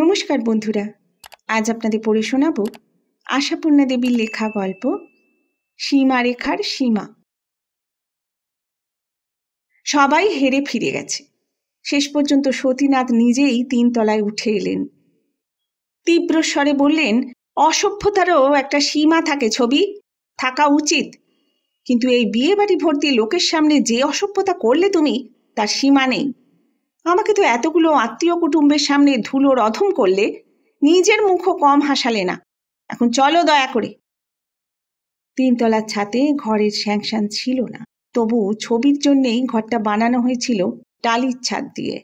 নমস্কার বন্ধুরা আজ আপনাদের পড়ে শোনাব আশাপূর্ণা দেবীর লেখা গল্প সীমা রেখার সীমা সবাই হেরে ফিরে গেছে শেষ পর্যন্ত সতীনাথ নিজেই তিন তলায় উঠে এলেন তীব্র স্বরে বললেন অসভ্যতারও একটা সীমা থাকে ছবি থাকা উচিত কিন্তু এই বিয়ে বাড়ি ভর্তি লোকের সামনে যে অসভ্যতা করলে তুমি তার সীমা নেই আমাকে তো এতগুলো আত্মীয় কুটুম্বের সামনে ধুলো রধম করলে নিজের মুখও কম হাসালে না এখন চলো দয়া করে তিনতলার ছাতে ঘরের স্যাংশান ছিল না তবু ছবির জন্যেই ঘরটা বানানো হয়েছিল টালির ছাদ দিয়ে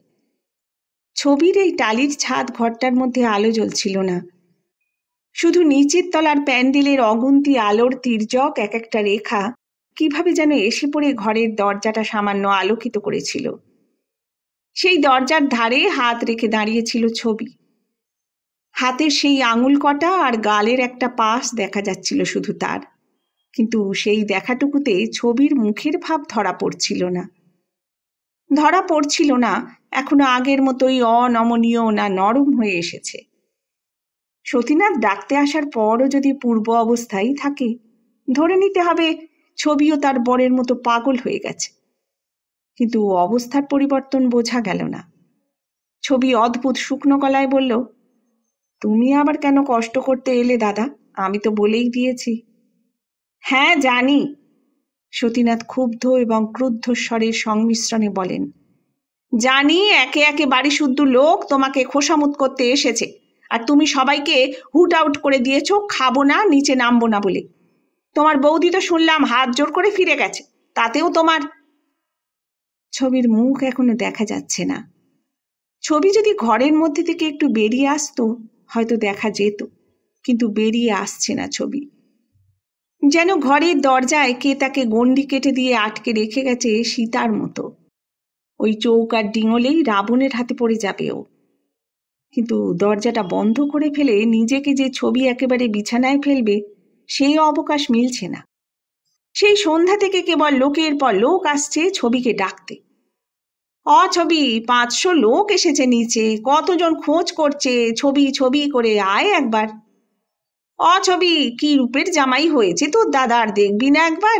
ছবির এই টালির ছাদ ঘরটার মধ্যে আলো জ্বলছিল না শুধু নিচের তলার প্যান্ডেলের অগুন্তি আলোর তির্যক এক একটা রেখা কিভাবে যেন এসে পড়ে ঘরের দরজাটা সামান্য আলোকিত করেছিল সেই দরজার ধারে হাত রেখে দাঁড়িয়েছিল ছবি হাতের সেই আঙুল কটা আর গালের একটা পাশ দেখা যাচ্ছিল শুধু তার কিন্তু সেই দেখাটুকুতে ছবির মুখের ভাব ধরা পড়ছিল না ধরা পড়ছিল না এখনো আগের মতোই অনমনীয় না নরম হয়ে এসেছে সতীনাথ ডাকতে আসার পরও যদি পূর্ব অবস্থায় থাকে ধরে নিতে হবে ছবিও তার বরের মতো পাগল হয়ে গেছে কিন্তু অবস্থার পরিবর্তন বোঝা গেল না ছবি অদ্ভুত শুকনো কলায় বলল তুমি আবার কেন কষ্ট করতে এলে দাদা আমি তো বলেই দিয়েছি হ্যাঁ জানি সতীনাথ ক্ষুব্ধ এবং ক্রুদ্ধ স্বরের সংমিশ্রণে বলেন জানি একে একে বাড়ি শুদ্ধ লোক তোমাকে খোসামুত করতে এসেছে আর তুমি সবাইকে হুট আউট করে দিয়েছ খাবো না নিচে নামবো না বলে তোমার বৌদি তো শুনলাম হাত জোর করে ফিরে গেছে তাতেও তোমার ছবির মুখ এখনো দেখা যাচ্ছে না ছবি যদি ঘরের মধ্যে থেকে একটু বেরিয়ে আসতো হয়তো দেখা যেত কিন্তু বেরিয়ে আসছে না ছবি যেন ঘরের দরজায় কে তাকে গণ্ডি কেটে দিয়ে আটকে রেখে গেছে সীতার মতো ওই চৌকার ডিঙলেই রাবণের হাতে পড়ে যাবে ও কিন্তু দরজাটা বন্ধ করে ফেলে নিজেকে যে ছবি একেবারে বিছানায় ফেলবে সেই অবকাশ মিলছে না সেই সন্ধ্যা থেকে কেবল লোকের পর লোক আসছে ছবিকে ডাকতে অছবি পাঁচশো লোক এসেছে নিচে কতজন খোঁজ করছে ছবি ছবি করে আয় একবার অ ছবি কি রূপের জামাই হয়েছে তোর দাদার দেখবি না একবার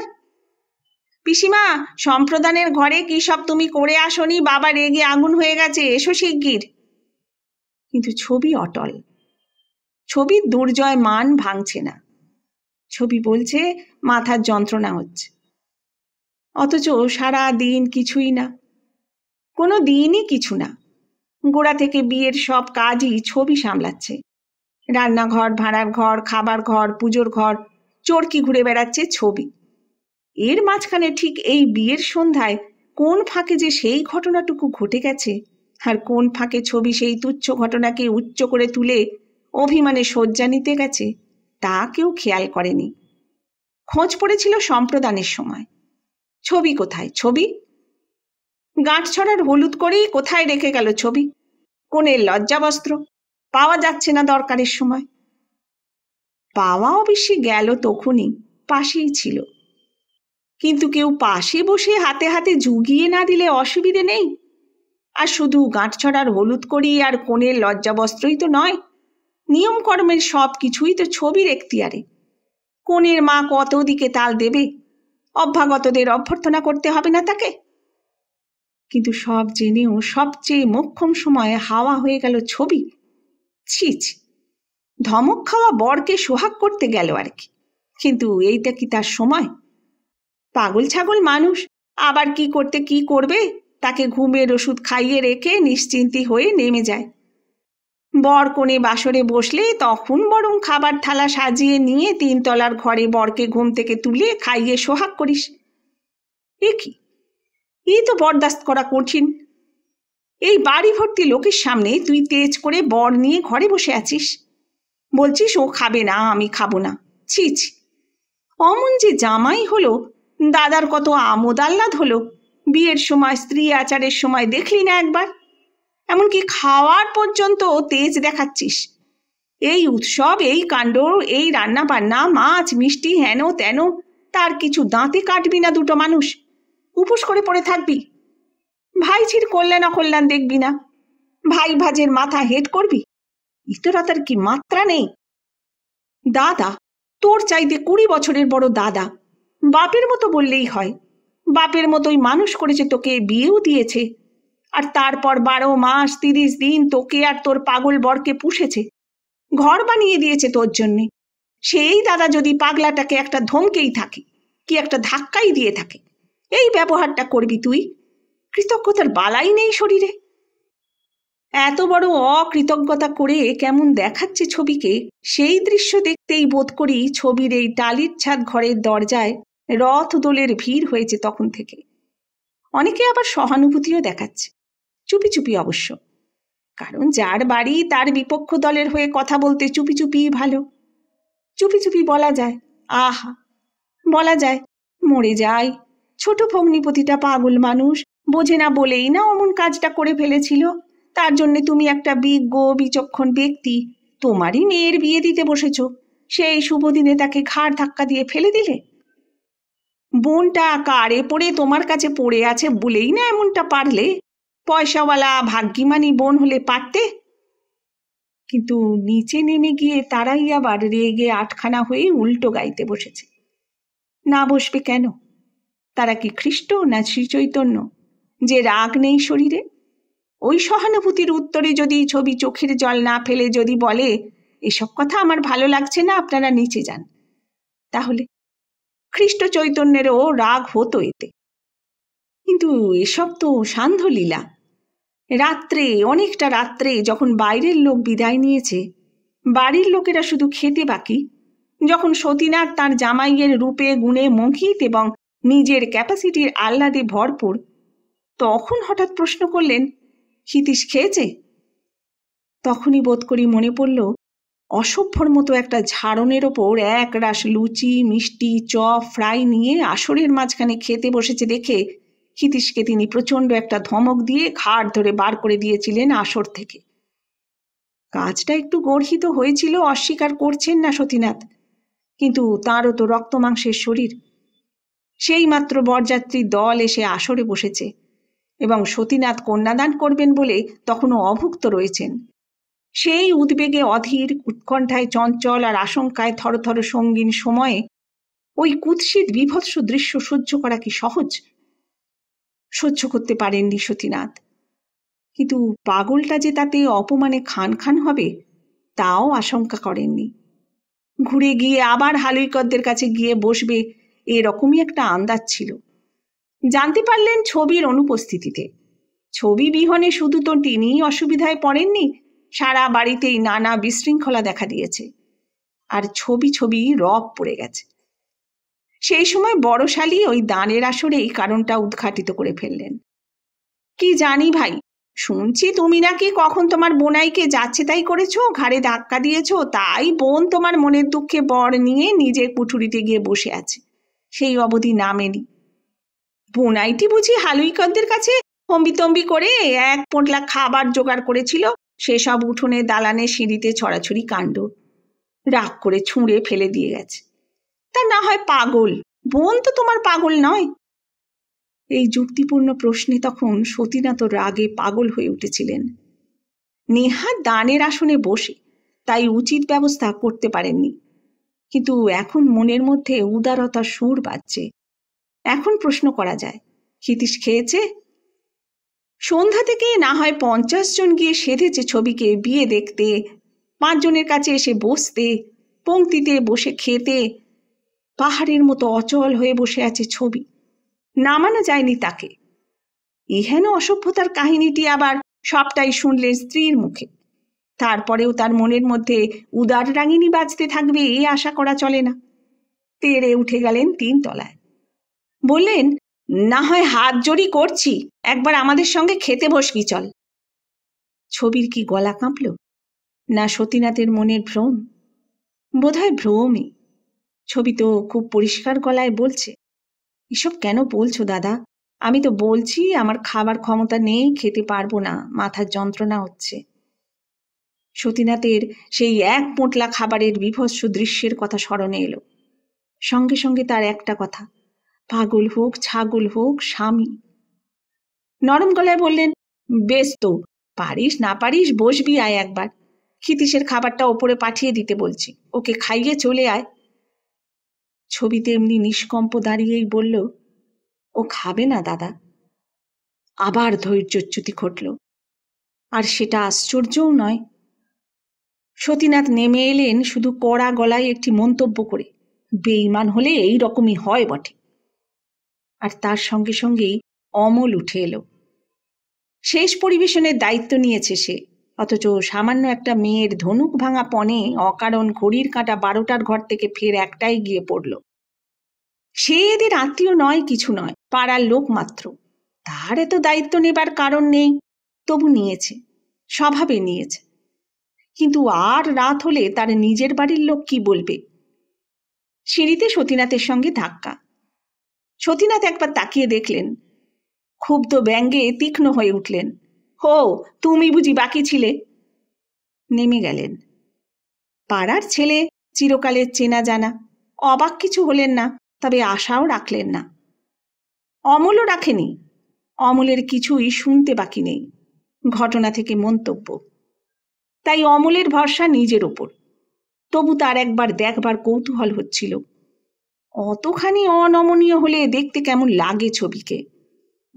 পিসিমা সম্প্রদানের ঘরে কি সব তুমি করে আসনি বাবা রেগে আগুন হয়ে গেছে এসো শিগগির কিন্তু ছবি অটল ছবির দুর্জয় মান ভাঙছে না ছবি বলছে মাথার যন্ত্রণা হচ্ছে অথচ সারা দিন কিছুই না কোনো দিনই কিছু না গোড়া থেকে বিয়ের সব কাজই ছবি সামলাচ্ছে রান্নাঘর ভাড়ার ঘর খাবার ঘর পুজোর ঘর চরকি ঘুরে বেড়াচ্ছে ছবি এর মাঝখানে ঠিক এই বিয়ের সন্ধ্যায় কোন ফাঁকে যে সেই ঘটনাটুকু ঘটে গেছে আর কোন ফাঁকে ছবি সেই তুচ্ছ ঘটনাকে উচ্চ করে তুলে অভিমানে শয্যা নিতে গেছে তা কেউ খেয়াল করেনি খোঁজ পড়েছিল সম্প্রদানের সময় ছবি কোথায় ছবি গাঁটছড়ার হলুদ করেই কোথায় রেখে গেল ছবি লজ্জা লজ্জাবস্ত্র পাওয়া যাচ্ছে না দরকারের সময় পাওয়া অবশ্যই গেল তখনই পাশেই ছিল কিন্তু কেউ পাশে বসে হাতে হাতে জুগিয়ে না দিলে অসুবিধে নেই আর শুধু ছড়ার হলুদ করি আর লজ্জা লজ্জাবস্ত্রই তো নয় নিয়মকর্মের সব কিছুই তো ছবির এখতিয়ারে কোনের মা কত দিকে তাল দেবে অভ্যাগতদের অভ্যর্থনা করতে হবে না তাকে কিন্তু সব জেনেও সবচেয়ে মোক্ষম সময়ে হাওয়া হয়ে গেল ছবি ছিচ ধমক খাওয়া বরকে সোহাগ করতে গেল আর কি কিন্তু এইটা কি তার সময় পাগল ছাগল মানুষ আবার কি করতে কি করবে তাকে ঘুমের ওষুধ খাইয়ে রেখে নিশ্চিন্তি হয়ে নেমে যায় বর কোণে বাসরে বসলে তখন বরং খাবার থালা সাজিয়ে নিয়ে তিনতলার ঘরে বরকে ঘুম থেকে তুলে খাইয়ে সোহাগ করিস এ কি এ তো বরদাস্ত করা কঠিন এই বাড়ি ভর্তি লোকের সামনে তুই তেজ করে বর নিয়ে ঘরে বসে আছিস বলছিস ও খাবে না আমি খাবো না ছি ছি অমন যে জামাই হলো দাদার কত আমোদ আহ্লাদ হলো বিয়ের সময় স্ত্রী আচারের সময় দেখলি না একবার এমনকি খাওয়ার পর্যন্ত তেজ দেখাচ্ছিস এই উৎসব এই কাণ্ড এই রান্না বান্না মাছ মিষ্টি হেন তেন তার কিছু দাঁতে কাটবি না দুটো মানুষ উপোস করে পড়ে থাকবি ভাইঝির কল্যাণ অকল্যাণ দেখবি না ভাই ভাজের মাথা হেট করবি ইতরাতার কি মাত্রা নেই দাদা তোর চাইতে কুড়ি বছরের বড় দাদা বাপের মতো বললেই হয় বাপের মতোই মানুষ করেছে তোকে বিয়েও দিয়েছে আর তারপর বারো মাস তিরিশ দিন তোকে আর তোর পাগল বরকে পুষেছে ঘর বানিয়ে দিয়েছে তোর জন্যে সেই দাদা যদি পাগলাটাকে একটা ধমকেই থাকে কি একটা ধাক্কাই দিয়ে থাকে এই ব্যবহারটা করবি তুই কৃতজ্ঞতার বালাই নেই শরীরে এত বড় অকৃতজ্ঞতা করে কেমন দেখাচ্ছে ছবিকে সেই দৃশ্য দেখতেই বোধ করি ছবির এই টালির ছাদ ঘরের দরজায় রথ দোলের ভিড় হয়েছে তখন থেকে অনেকে আবার সহানুভূতিও দেখাচ্ছে চুপি চুপি অবশ্য কারণ যার বাড়ি তার বিপক্ষ দলের হয়ে কথা বলতে চুপি চুপি ভালো চুপি চুপি বলা যায় আহা বলা যায় মরে যায় ছোট ভগ্নিপতিটা পাগল মানুষ বোঝে না বলেই না অমন কাজটা করে ফেলেছিল তার জন্য তুমি একটা বিজ্ঞ বিচক্ষণ ব্যক্তি তোমারই মেয়ের বিয়ে দিতে বসেছ সেই শুভদিনে তাকে ঘাড় ধাক্কা দিয়ে ফেলে দিলে বোনটা কারে পড়ে তোমার কাছে পড়ে আছে বলেই না এমনটা পারলে পয়সাওয়ালা ভাগ্যিমানি বোন হলে পারতে কিন্তু নিচে নেমে গিয়ে তারাই আবার রেগে আটখানা হয়ে উল্টো গাইতে বসেছে না বসবে কেন তারা কি খ্রিস্ট না শ্রীচৈতন্য যে রাগ নেই শরীরে ওই সহানুভূতির উত্তরে যদি ছবি চোখের জল না ফেলে যদি বলে এসব কথা আমার ভালো লাগছে না আপনারা নিচে যান তাহলে খ্রিস্ট চৈতন্যেরও রাগ হতো এতে কিন্তু এসব তো সান্ধ্যলীলা রাত্রে অনেকটা রাত্রে যখন বাইরের লোক বিদায় নিয়েছে বাড়ির লোকেরা শুধু খেতে বাকি যখন সতীনাথ তার জামাইয়ের রূপে গুণে মঙ্কিত এবং নিজের ক্যাপাসিটির আহ্লাদে ভরপুর তখন হঠাৎ প্রশ্ন করলেন হিতিশ খেয়েছে তখনই বোধ করি মনে পড়ল অসভ্যর মতো একটা ঝাড়নের ওপর এক রাস লুচি মিষ্টি চপ ফ্রাই নিয়ে আসরের মাঝখানে খেতে বসেছে দেখে ক্ষিতীশকে তিনি প্রচণ্ড একটা ধমক দিয়ে ঘাড় ধরে বার করে দিয়েছিলেন আসর থেকে কাজটা একটু গর্হিত হয়েছিল অস্বীকার করছেন না সতীনাথ কিন্তু তাঁরও তো রক্ত মাংসের শরীর সেই মাত্র বরযাত্রী দল এসে আসরে বসেছে এবং সতীনাথ কন্যাদান করবেন বলে তখনও অভুক্ত রয়েছেন সেই উদ্বেগে অধীর উৎকণ্ঠায় চঞ্চল আর আশঙ্কায় থরথর সঙ্গীন সময়ে ওই কুৎসিত বিভৎস দৃশ্য সহ্য করা কি সহজ সহ্য করতে পারেননি সতীনাথ কিন্তু পাগলটা যে তাতে অপমানে খান খান হবে তাও আশঙ্কা করেননি ঘুরে গিয়ে আবার হালুইকরদের কাছে গিয়ে বসবে এরকমই একটা আন্দাজ ছিল জানতে পারলেন ছবির অনুপস্থিতিতে ছবি বিহনে শুধু তো তিনিই অসুবিধায় পড়েননি সারা বাড়িতেই নানা বিশৃঙ্খলা দেখা দিয়েছে আর ছবি ছবি রব পড়ে গেছে সেই সময় বড়শালী ওই দানের আসরে এই কারণটা উদ্ঘাটিত করে ফেললেন কি জানি ভাই শুনছি তুমি নাকি কখন তোমার বোনাইকে যাচ্ছে তাই করেছো ঘাড়ে ধাক্কা দিয়েছো তাই বোন তোমার মনের দুঃখে বর নিয়ে নিজের কুঠুরিতে গিয়ে বসে আছে সেই অবধি নামেনি বোনাইটি বুঝি হালুইকদের কাছে হম্বিতম্বি করে এক পোটলা খাবার জোগাড় করেছিল সেসব উঠোনে দালানে সিঁড়িতে ছড়াছড়ি কাণ্ড রাগ করে ছুঁড়ে ফেলে দিয়ে গেছে তা না হয় পাগল বোন তো তোমার পাগল নয় এই যুক্তিপূর্ণ প্রশ্নে তখন সতীনাথ রাগে পাগল হয়ে উঠেছিলেন নেহা দানের আসনে বসে তাই উচিত ব্যবস্থা করতে পারেননি কিন্তু এখন মনের মধ্যে উদারতা সুর বাজছে এখন প্রশ্ন করা যায় হিতিশ খেয়েছে সন্ধ্যা থেকে না হয় পঞ্চাশ জন গিয়ে সেধেছে ছবিকে বিয়ে দেখতে পাঁচজনের কাছে এসে বসতে পঙ্ক্তিতে বসে খেতে পাহাড়ের মতো অচল হয়ে বসে আছে ছবি নামানো যায়নি তাকে ইহেন অসভ্যতার কাহিনীটি আবার সবটাই শুনলেন স্ত্রীর মুখে তারপরেও তার মনের মধ্যে উদার রাঙিনী বাজতে থাকবে এ আশা করা চলে না তেড়ে উঠে গেলেন তিন তলায় বললেন না হয় হাত জড়ি করছি একবার আমাদের সঙ্গে খেতে বসবি চল ছবির কি গলা কাঁপল না সতীনাথের মনের ভ্রম বোধহয় ভ্রমই ছবি তো খুব পরিষ্কার গলায় বলছে এসব কেন বলছো দাদা আমি তো বলছি আমার খাবার ক্ষমতা নেই খেতে পারবো না মাথার যন্ত্রণা হচ্ছে সতীনাথের সেই এক পোটলা খাবারের বিভৎস দৃশ্যের কথা স্মরণে এলো সঙ্গে সঙ্গে তার একটা কথা পাগল হোক ছাগল হোক স্বামী নরম গলায় বললেন বেশ তো পারিস না পারিস বসবি আয় একবার ক্ষিতীশের খাবারটা ওপরে পাঠিয়ে দিতে বলছি ওকে খাইয়ে চলে আয় ছবি তেমনি নিষ্কম্প দাঁড়িয়েই বলল ও খাবে না দাদা আবার ধৈর্যচ্যুতি ঘটল আর সেটা আশ্চর্যও নয় সতীনাথ নেমে এলেন শুধু কড়া গলায় একটি মন্তব্য করে বেঈমান হলে এই রকমই হয় বটে আর তার সঙ্গে সঙ্গেই অমল উঠে এলো শেষ পরিবেশনের দায়িত্ব নিয়েছে সে অথচ সামান্য একটা মেয়ের ধনুক ভাঙা পণে অকারণ ঘড়ির কাঁটা বারোটার ঘর থেকে ফের একটাই গিয়ে পড়ল সে এদের আত্মীয় নয় কিছু নয় পাড়ার লোক মাত্র তার এত দায়িত্ব নেবার কারণ নেই তবু নিয়েছে স্বভাবে নিয়েছে কিন্তু আর রাত হলে তার নিজের বাড়ির লোক কি বলবে সিঁড়িতে সতীনাথের সঙ্গে ধাক্কা সতীনাথ একবার তাকিয়ে দেখলেন ক্ষুব্ধ ব্যঙ্গে তীক্ষ্ণ হয়ে উঠলেন হো তুমি বুঝি বাকি ছিলে নেমে গেলেন পাড়ার ছেলে চিরকালের চেনা জানা অবাক কিছু হলেন না তবে আশাও রাখলেন না অমলও রাখেনি অমলের কিছুই শুনতে বাকি নেই ঘটনা থেকে মন্তব্য তাই অমলের ভরসা নিজের ওপর তবু তার একবার দেখবার কৌতূহল হচ্ছিল অতখানি অনমনীয় হলে দেখতে কেমন লাগে ছবিকে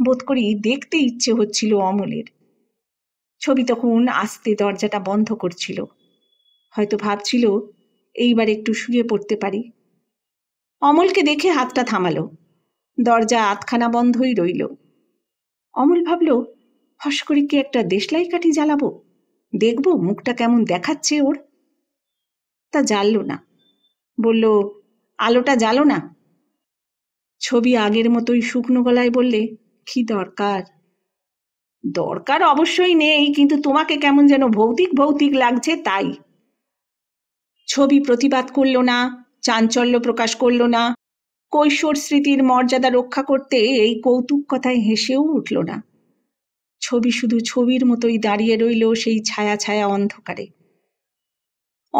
বোধ করি দেখতে ইচ্ছে হচ্ছিল অমলের ছবি তখন আস্তে দরজাটা বন্ধ করছিল হয়তো ভাবছিল এইবার একটু শুয়ে পড়তে পারি অমলকে দেখে হাতটা থামালো দরজা আতখানা বন্ধই রইল অমল ভাবল হস করে কি একটা দেশলাই কাঠি জ্বালাবো দেখব মুখটা কেমন দেখাচ্ছে ওর তা জ্বালল না বলল আলোটা জ্বালো না ছবি আগের মতোই শুকনো গলায় বললে কি দরকার দরকার অবশ্যই নেই কিন্তু তোমাকে কেমন যেন ভৌতিক ভৌতিক লাগছে তাই ছবি প্রতিবাদ করল না চাঞ্চল্য প্রকাশ করল না কৈশোর স্মৃতির মর্যাদা রক্ষা করতে এই কৌতুক কথায় হেসেও উঠল না ছবি শুধু ছবির মতোই দাঁড়িয়ে রইল সেই ছায়া ছায়া অন্ধকারে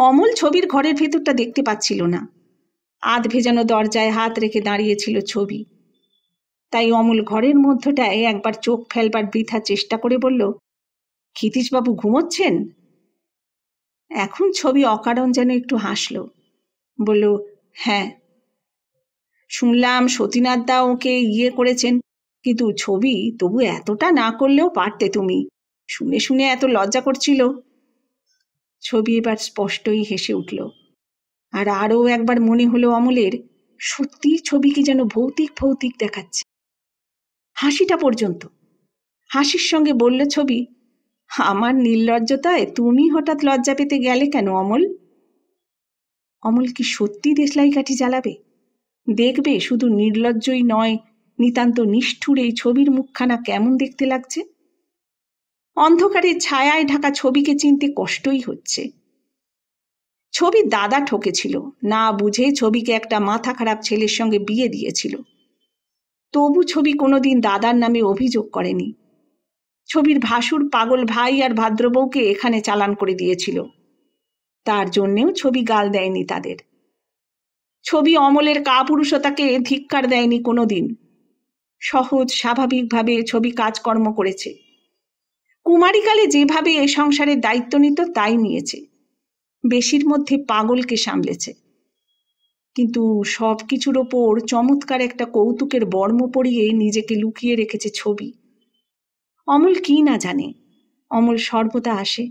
অমল ছবির ঘরের ভেতরটা দেখতে পাচ্ছিল না আধ ভেজানো দরজায় হাত রেখে দাঁড়িয়েছিল ছবি তাই অমল ঘরের মধ্যটায় একবার চোখ ফেলবার বৃথা চেষ্টা করে বলল বাবু ঘুমোচ্ছেন এখন ছবি অকারণ যেন একটু হাসল বলল হ্যাঁ শুনলাম সতীনাথদা ওকে ইয়ে করেছেন কিন্তু ছবি তবু এতটা না করলেও পারতে তুমি শুনে শুনে এত লজ্জা করছিল ছবি এবার স্পষ্টই হেসে উঠল আর আরও একবার মনে হলো অমলের সত্যি কি যেন ভৌতিক ভৌতিক দেখাচ্ছে হাসিটা পর্যন্ত হাসির সঙ্গে বলল ছবি আমার নির্লজ্জতায় তুমি হঠাৎ লজ্জা পেতে গেলে কেন অমল অমল কি সত্যি দেশলাই কাঠি জ্বালাবে দেখবে শুধু নির্লজ্জই নয় নিতান্ত নিষ্ঠুর এই ছবির মুখখানা কেমন দেখতে লাগছে অন্ধকারের ছায়ায় ঢাকা ছবিকে চিনতে কষ্টই হচ্ছে ছবি দাদা ঠকেছিল না বুঝে ছবিকে একটা মাথা খারাপ ছেলের সঙ্গে বিয়ে দিয়েছিল তবু ছবি কোনোদিন দাদার নামে অভিযোগ করেনি ছবির ভাসুর পাগল ভাই আর ভাদ্রবউকে এখানে চালান করে দিয়েছিল তার জন্যেও ছবি গাল দেয়নি তাদের ছবি অমলের কাপুরুষতাকে ধিক্কার দেয়নি কোনোদিন সহজ স্বাভাবিকভাবে ছবি কাজকর্ম করেছে কুমারীকালে যেভাবে এ সংসারের দায়িত্ব নিত তাই নিয়েছে বেশির মধ্যে পাগলকে সামলেছে কিন্তু সব কিছুর ওপর চমৎকার একটা কৌতুকের বর্ম পরিয়ে নিজেকে লুকিয়ে রেখেছে ছবি অমল কি না জানে অমল সর্বদা আসে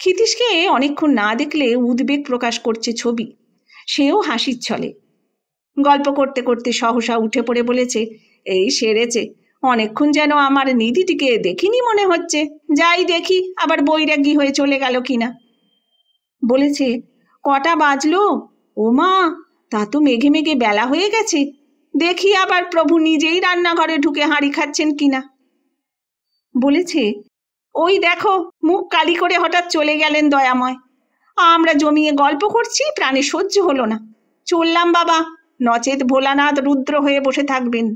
ক্ষিতীশকে অনেকক্ষণ না দেখলে উদ্বেগ প্রকাশ করছে ছবি সেও হাসির ছলে গল্প করতে করতে সহসা উঠে পড়ে বলেছে এই সেরেছে অনেকক্ষণ যেন আমার নিধিটিকে দেখিনি মনে হচ্ছে যাই দেখি আবার বৈরাগী হয়ে চলে গেল কিনা বলেছে কটা বাজলো ও মা তা তো মেঘে মেঘে বেলা হয়ে গেছে দেখি আবার প্রভু নিজেই রান্নাঘরে ঢুকে হাঁড়ি খাচ্ছেন কিনা বলেছে ওই দেখো মুখ কালি করে হঠাৎ চলে গেলেন দয়াময় আমরা জমিয়ে গল্প করছি প্রাণে সহ্য হলো না চললাম বাবা নচেত ভোলানাথ রুদ্র হয়ে বসে থাকবেন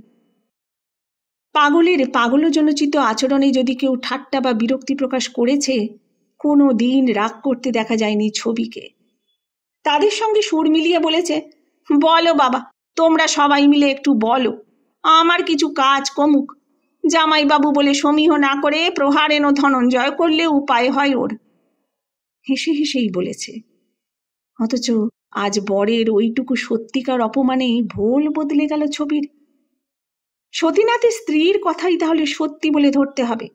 পাগলের পাগলজনচিত আচরণে যদি কেউ ঠাট্টা বা বিরক্তি প্রকাশ করেছে কোনো দিন রাগ করতে দেখা যায়নি ছবিকে তাদের সঙ্গে সুর মিলিয়ে বলেছে বলো বাবা তোমরা সবাই মিলে একটু বলো আমার কিছু কাজ কমুক জামাইবাবু বলে সমীহ না করে প্রহার এনো ধনঞ্জয় করলে উপায় হয় ওর হেসে হেসেই বলেছে অথচ আজ বরের ওইটুকু সত্যিকার অপমানে ভোল বদলে গেল ছবির সতীনাথের স্ত্রীর কথাই তাহলে সত্যি বলে ধরতে হবে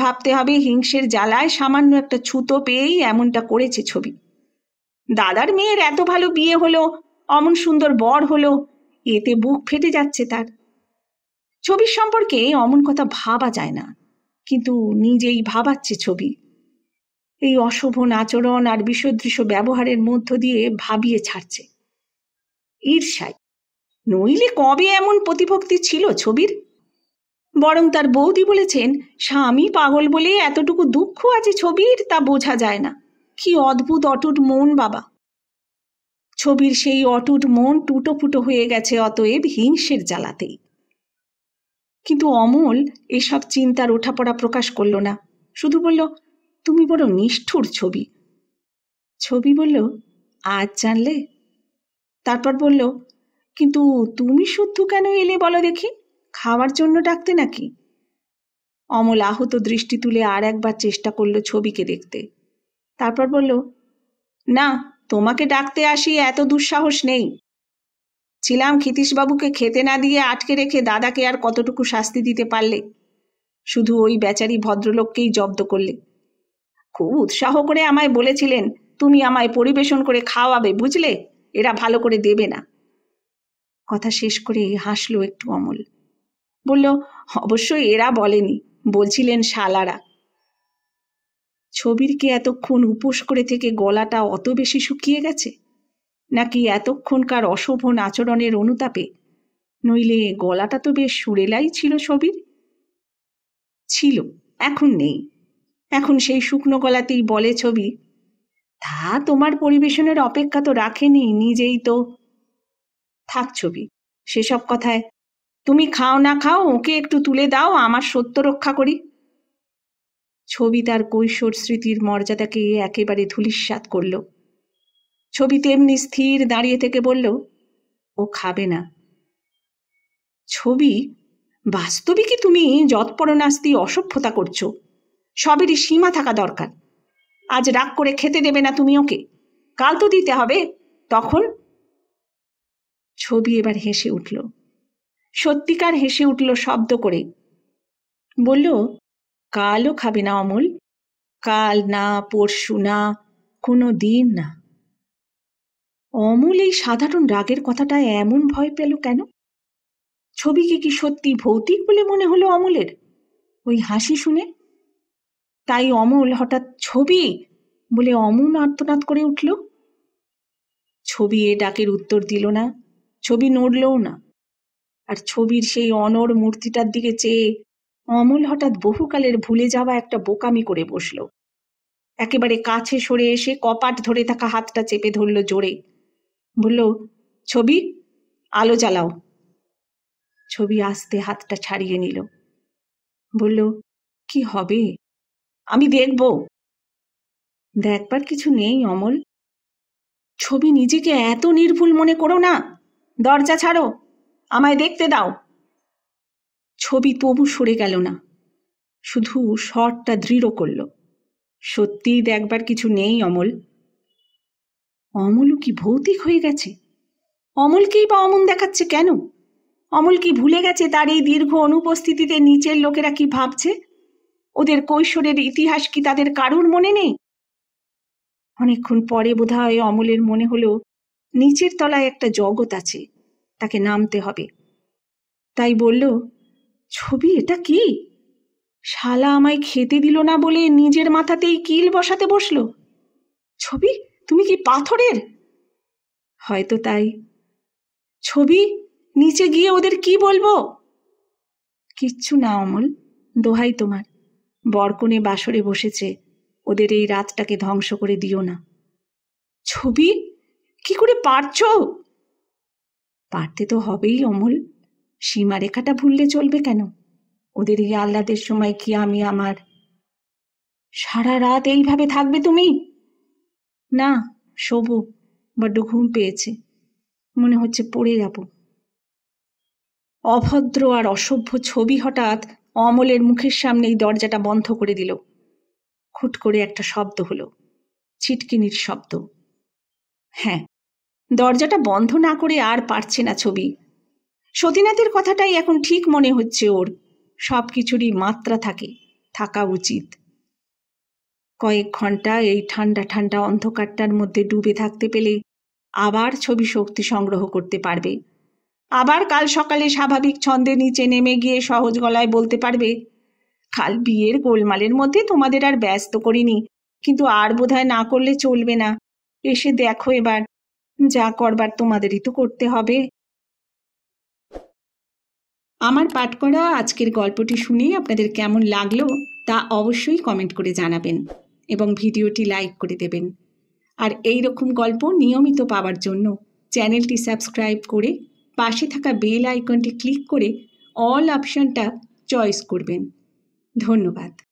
ভাবতে হবে হিংসের জ্বালায় সামান্য একটা ছুতো পেয়েই এমনটা করেছে ছবি দাদার মেয়ের এত ভালো বিয়ে হলো অমন সুন্দর বর হলো এতে বুক ফেটে যাচ্ছে তার ছবির সম্পর্কে অমন কথা ভাবা যায় না কিন্তু নিজেই ভাবাচ্ছে ছবি এই অশোভন আচরণ আর বিষদৃশ্য ব্যবহারের মধ্য দিয়ে ভাবিয়ে ছাড়ছে ঈর্ষাই নইলে কবে এমন প্রতিভক্তি ছিল ছবির বরং তার বৌদি বলেছেন স্বামী পাগল বলে এতটুকু দুঃখ আছে ছবির তা বোঝা যায় না কি অদ্ভুত অটুট মন বাবা ছবির সেই অটুট মন টুটো ফুটো হয়ে গেছে অতএব হিংসের জ্বালাতেই কিন্তু অমল এসব চিন্তার ওঠাপড়া প্রকাশ করল না শুধু বলল তুমি বড় নিষ্ঠুর ছবি ছবি বলল আজ জানলে তারপর বলল কিন্তু তুমি শুদ্ধ কেন এলে বলো দেখি খাওয়ার জন্য ডাকতে নাকি অমল আহত দৃষ্টি তুলে আর একবার চেষ্টা করলো ছবিকে দেখতে তারপর বলল না তোমাকে ডাকতে আসি এত দুঃসাহস নেই ছিলাম ক্ষিতীশবাবুকে খেতে না দিয়ে আটকে রেখে দাদাকে আর কতটুকু শাস্তি দিতে পারলে শুধু ওই বেচারি ভদ্রলোককেই জব্দ করলে খুব উৎসাহ করে আমায় বলেছিলেন তুমি আমায় পরিবেশন করে খাওয়াবে বুঝলে এরা ভালো করে দেবে না কথা শেষ করে হাসলো একটু অমল বলল অবশ্যই এরা বলেনি বলছিলেন শালারা ছবির কি এতক্ষণ উপোস করে থেকে গলাটা অত বেশি শুকিয়ে গেছে নাকি এতক্ষণকার অশোভন আচরণের অনুতাপে নইলে গলাটা তো বেশ সুরেলাই ছিল ছবির ছিল এখন নেই এখন সেই শুকনো গলাতেই বলে ছবি তা তোমার পরিবেশনের অপেক্ষা তো রাখেনি নিজেই তো থাক ছবি সেসব কথায় তুমি খাও না খাও ওকে একটু তুলে দাও আমার সত্য রক্ষা করি ছবি তার কৈশোর স্মৃতির মর্যাদাকে একেবারে ধুলিস্বাত করল ছবি তেমনি স্থির দাঁড়িয়ে থেকে বলল ও খাবে না ছবি বাস্তবিকই তুমি নাস্তি অসভ্যতা করছো সবেরই সীমা থাকা দরকার আজ রাগ করে খেতে দেবে না তুমি ওকে কাল তো দিতে হবে তখন ছবি এবার হেসে উঠল সত্যিকার হেসে উঠল শব্দ করে বলল কালও খাবে না অমল কাল না পরশু না কোনো দিন না অমল এই সাধারণ রাগের কথাটা এমন ভয় পেল কেন ছবিকে কি সত্যি ভৌতিক বলে মনে হলো অমলের ওই হাসি শুনে তাই অমল হঠাৎ ছবি বলে অমন আর্তনাদ করে উঠল ছবি এ ডাকের উত্তর দিল না ছবি নড়লও না আর ছবির সেই অনর মূর্তিটার দিকে চেয়ে অমল হঠাৎ বহুকালের ভুলে যাওয়া একটা বোকামি করে বসল একেবারে কাছে সরে এসে কপাট ধরে থাকা হাতটা চেপে ধরল জোরে বলল ছবি আলো জ্বালাও ছবি আসতে হাতটা ছাড়িয়ে নিল বলল কি হবে আমি দেখব দেখবার কিছু নেই অমল ছবি নিজেকে এত নির্ভুল মনে করো না দরজা ছাড়ো আমায় দেখতে দাও ছবি তবু সরে গেল না শুধু শটটা দৃঢ় করল সত্যিই দেখবার কিছু নেই অমল অমলও কি ভৌতিক হয়ে গেছে অমলকেই বা অমন দেখাচ্ছে কেন অমল কি ভুলে গেছে তার এই দীর্ঘ অনুপস্থিতিতে নিচের লোকেরা কি ভাবছে ওদের কৈশোরের ইতিহাস কি তাদের কারুর মনে নেই অনেকক্ষণ পরে বোধহয় অমলের মনে হলো নিচের তলায় একটা জগৎ আছে তাকে নামতে হবে তাই বলল ছবি এটা কি শালা আমায় খেতে দিল না বলে নিজের মাথাতেই কিল বসাতে বসলো ছবি তুমি কি পাথরের হয়তো তাই ছবি নিচে গিয়ে ওদের কি বলবো কিচ্ছু না অমল দোহাই তোমার বরকনে বাসরে বসেছে ওদের এই রাতটাকে ধ্বংস করে দিও না ছবি কি করে পারছ পারতে তো হবেই অমল সীমারেখাটা ভুললে চলবে কেন ওদের এই আহ্লাদের সময় কি আমি আমার সারা রাত এইভাবে থাকবে তুমি না শোব বড্ড ঘুম পেয়েছে মনে হচ্ছে পড়ে যাব অভদ্র আর অসভ্য ছবি হঠাৎ অমলের মুখের সামনেই দরজাটা বন্ধ করে দিল খুট করে একটা শব্দ হলো ছিটকিনির শব্দ হ্যাঁ দরজাটা বন্ধ না করে আর পারছে না ছবি সতীনাথের কথাটাই এখন ঠিক মনে হচ্ছে ওর সব কিছুরই মাত্রা থাকে থাকা উচিত কয়েক ঘন্টা এই ঠান্ডা ঠান্ডা অন্ধকারটার মধ্যে ডুবে থাকতে পেলে আবার ছবি শক্তি সংগ্রহ করতে পারবে আবার কাল সকালে স্বাভাবিক ছন্দে নিচে নেমে গিয়ে সহজ গলায় বলতে পারবে কাল বিয়ের গোলমালের মধ্যে তোমাদের আর ব্যস্ত করিনি কিন্তু আর বোধহয় না করলে চলবে না এসে দেখো এবার যা করবার তোমাদেরই তো করতে হবে আমার পাঠ করা আজকের গল্পটি শুনে আপনাদের কেমন লাগলো তা অবশ্যই কমেন্ট করে জানাবেন এবং ভিডিওটি লাইক করে দেবেন আর এই রকম গল্প নিয়মিত পাওয়ার জন্য চ্যানেলটি সাবস্ক্রাইব করে পাশে থাকা বেল আইকনটি ক্লিক করে অল অপশনটা চয়েস করবেন ধন্যবাদ